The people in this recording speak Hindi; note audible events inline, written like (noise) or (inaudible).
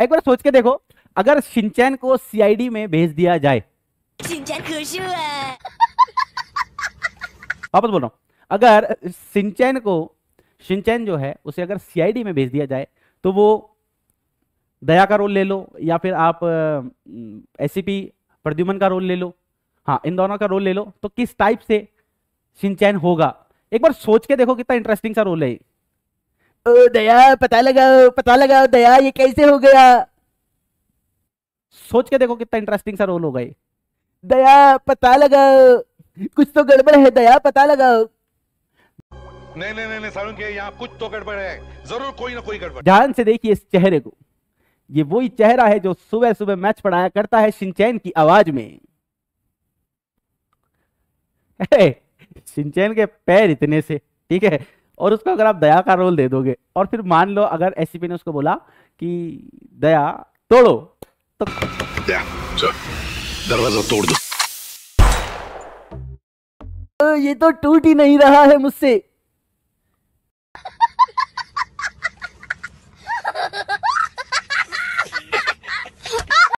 एक बार सोच के देखो अगर सिंचैन को सीआईडी में भेज दिया जाए सिंचैन खुश हुआ वापस बोल रहा अगर सिंचैन को सिंचैन जो है उसे अगर सीआईडी में भेज दिया जाए तो वो दया का रोल ले लो या फिर आप एस प्रद्युमन का रोल ले लो हाँ इन दोनों का रोल ले लो तो किस टाइप से सिंचैन होगा एक बार सोच के देखो कितना इंटरेस्टिंग सा रोल है ओ दया पता लगाओ पता लगाओ दया ये कैसे हो गया सोच के देखो कितना इंटरेस्टिंग सा रोल हो गए दया पता लगाओ कुछ तो गड़बड़ है दया पता लगाओ नहीं नहीं नहीं सारुण के यहाँ कुछ तो गड़बड़ है जरूर कोई ना कोई गड़बड़ ध्यान से देखिए इस चेहरे को ये वही चेहरा है जो सुबह सुबह मैच पढ़ाया करता है सिंचैन की आवाज में सिंचैन (laughs) के पैर इतने से ठीक है और उसको अगर आप दया का रोल दे दोगे और फिर मान लो अगर एस ने उसको बोला कि दया तोड़ो तो दरवाजा तोड़ दो ये तो टूट ही नहीं रहा है मुझसे